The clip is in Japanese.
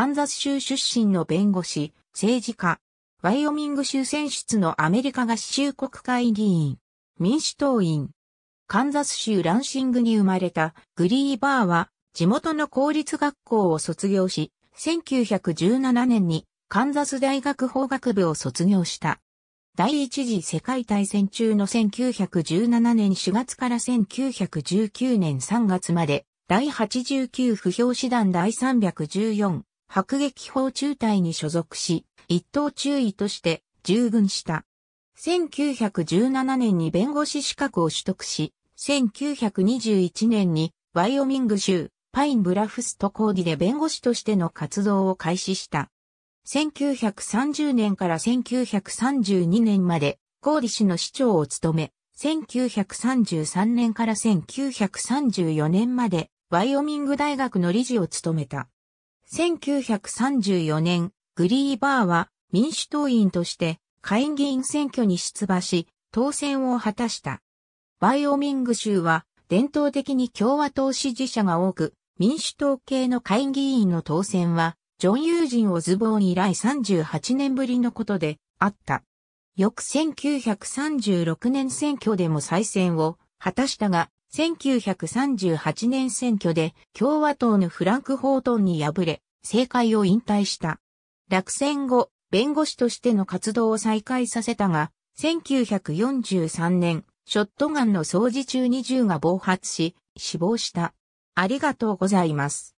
カンザス州出身の弁護士、政治家、ワイオミング州選出のアメリカ合衆国会議員、民主党員、カンザス州ランシングに生まれたグリーバーは地元の公立学校を卒業し、1917年にカンザス大学法学部を卒業した。第一次世界大戦中の1917年4月から1919年3月まで、第89不評師団第314迫撃砲中隊に所属し、一等中尉として従軍した。1917年に弁護士資格を取得し、1921年にワイオミング州パインブラフストコーディで弁護士としての活動を開始した。1930年から1932年までコーディ氏の市長を務め、1933年から1934年までワイオミング大学の理事を務めた。1934年、グリーバーは民主党員として会議員選挙に出馬し、当選を果たした。バイオミング州は伝統的に共和党支持者が多く、民主党系の会議員の当選は、ジョン・ユージン・オズボーン以来38年ぶりのことであった。翌1936年選挙でも再選を果たしたが、1938年選挙で共和党のフランク・ホートンに敗れ、政界を引退した。落選後、弁護士としての活動を再開させたが、1943年、ショットガンの掃除中に銃が暴発し、死亡した。ありがとうございます。